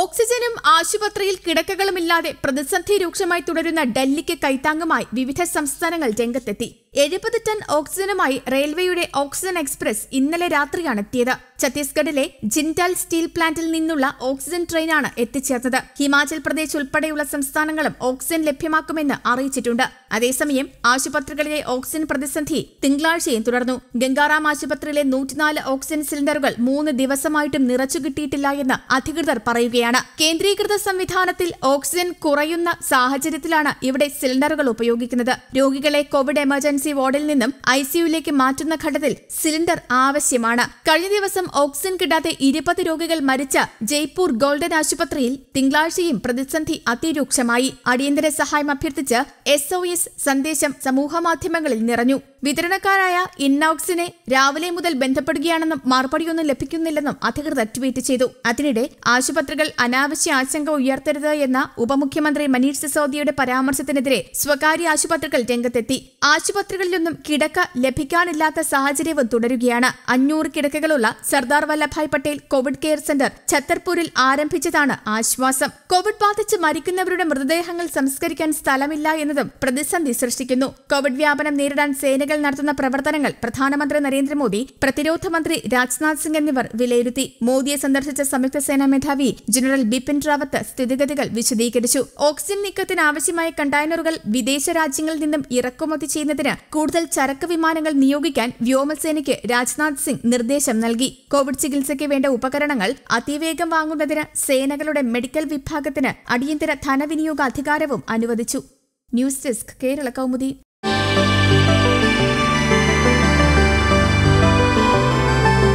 ഓക്സിജനും ആശുപത്രിയിൽ കിടക്കകളുമില്ലാതെ പ്രതിസന്ധി രൂക്ഷമായി തുടരുന്ന ഡൽഹിക്ക് കൈത്താങ്ങുമായി വിവിധ സംസ്ഥാനങ്ങൾ രംഗത്തെത്തി എഴുപത് ടൺ ഓക്സിജനുമായി റെയിൽവേയുടെ ഓക്സിജൻ എക്സ്പ്രസ് ഇന്നലെ രാത്രിയാണ് എത്തിയത് ഛത്തീസ്ഗഡിലെ ജിൻഡാൽ സ്റ്റീൽ പ്ലാന്റിൽ നിന്നുള്ള ഓക്സിജൻ ട്രെയിനാണ് എത്തിച്ചേർന്നത് ഹിമാചൽ പ്രദേശ് ഉൾപ്പെടെയുള്ള സംസ്ഥാനങ്ങളും ഓക്സിജൻ ലഭ്യമാക്കുമെന്ന് അറിയിച്ചിട്ടുണ്ട് അതേസമയം ആശുപത്രികളിലെ ഓക്സിജൻ പ്രതിസന്ധി തിങ്കളാഴ്ചയും തുടർന്നു ഗംഗാറാം ആശുപത്രിയിലെ നൂറ്റിനാല് ഓക്സിജൻ സിലിണ്ടറുകൾ മൂന്ന് ദിവസമായിട്ടും നിറച്ചു കിട്ടിയിട്ടില്ല എന്ന് അധികൃതർ പറയുകയാണ് കേന്ദ്രീകൃത സംവിധാനത്തിൽ ഓക്സിജൻ കുറയുന്ന സാഹചര്യത്തിലാണ് ഇവിടെ സിലിണ്ടറുകൾ ഉപയോഗിക്കുന്നത് രോഗികളെ കോവിഡ് എമർജൻസി എമർജൻസി വാർഡിൽ നിന്നും ഐസിയുയിലേക്ക് മാറ്റുന്ന ഘട്ടത്തിൽ സിലിണ്ടർ ആവശ്യമാണ് കഴിഞ്ഞ ദിവസം ഓക്സിജൻ കിട്ടാതെ ഇരുപത് രോഗികൾ മരിച്ച ജയ്പൂർ ഗോൾഡൻ ആശുപത്രിയിൽ തിങ്കളാഴ്ചയും പ്രതിസന്ധി അതിരൂക്ഷമായി അടിയന്തര സഹായം അഭ്യർത്ഥിച്ച് എസ് ഒ എസ് സന്ദേശം സമൂഹമാധ്യമങ്ങളിൽ നിറഞ്ഞു വിതരണക്കാരായ ഇന്നോക്സിനെ രാവിലെ മുതൽ ബന്ധപ്പെടുകയാണെന്നും മറുപടിയൊന്നും ലഭിക്കുന്നില്ലെന്നും അധികൃതർ ട്വീറ്റ് ചെയ്തു അതിനിടെ ആശുപത്രികൾ അനാവശ്യ ആശങ്ക ഉയർത്തരുത് എന്ന ഉപമുഖ്യമന്ത്രി മനീഷ് സിസോദിയുടെ പരാമർശത്തിനെതിരെ സ്വകാര്യ ആശുപത്രികൾ രംഗത്തെത്തി ആശുപത്രി ആശുപത്രികളിലൊന്നും കിടക്ക ലഭിക്കാനില്ലാത്ത സാഹചര്യവും തുടരുകയാണ് അഞ്ഞൂറ് കിടക്കകളുള്ള Sardar Vallabhbhai Patel COVID care centre ഛത്തർപൂരിൽ ആരംഭിച്ചതാണ് ആശ്വാസം കോവിഡ് ബാധിച്ച് മരിക്കുന്നവരുടെ മൃതദേഹങ്ങൾ സംസ്കരിക്കാൻ സ്ഥലമില്ല എന്നതും പ്രതിസന്ധി സൃഷ്ടിക്കുന്നു കോവിഡ് വ്യാപനം നേരിടാൻ സേനകൾ നടത്തുന്ന പ്രവർത്തനങ്ങൾ പ്രധാനമന്ത്രി നരേന്ദ്രമോദി പ്രതിരോധ മന്ത്രി രാജ്നാഥ് സിംഗ് എന്നിവർ വിലയിരുത്തി മോദിയെ സന്ദർശിച്ച സംയുക്ത സേനാ മേധാവി ജനറൽ ബിപിൻ റാവത്ത് സ്ഥിതിഗതികൾ വിശദീകരിച്ചു ഓക്സിജൻ നീക്കത്തിനാവശ്യമായ ആവശ്യമായ കണ്ടെയ്നറുകൾ വിദേശ രാജ്യങ്ങളിൽ നിന്നും ഇറക്കുമതി ചെയ്യുന്നതിന് കൂടുതൽ ചരക്ക് വിമാനങ്ങൾ നിയോഗിക്കാൻ വ്യോമസേനയ്ക്ക് രാജ്നാഥ് സിംഗ് നിർദ്ദേശം നൽകി കോവിഡ് ചികിത്സയ്ക്ക് വേണ്ട ഉപകരണങ്ങൾ അതിവേഗം വാങ്ങുന്നതിന് സേനകളുടെ മെഡിക്കൽ വിഭാഗത്തിന് അടിയന്തര ധനവിനിയോഗ അധികാരവും അനുവദിച്ചു ന്യൂസ് ഡെസ്ക് കേരള കൗമുദി